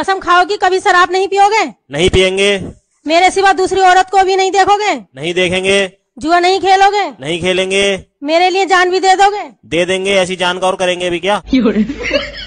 कसम खाओ कि कभी शराब नहीं पियोगे नहीं पियेंगे मेरे सिवा दूसरी औरत को भी नहीं देखोगे नहीं देखेंगे जुआ नहीं खेलोगे नहीं खेलेंगे मेरे लिए जान भी दे दोगे दे देंगे ऐसी जान का और करेंगे अभी क्या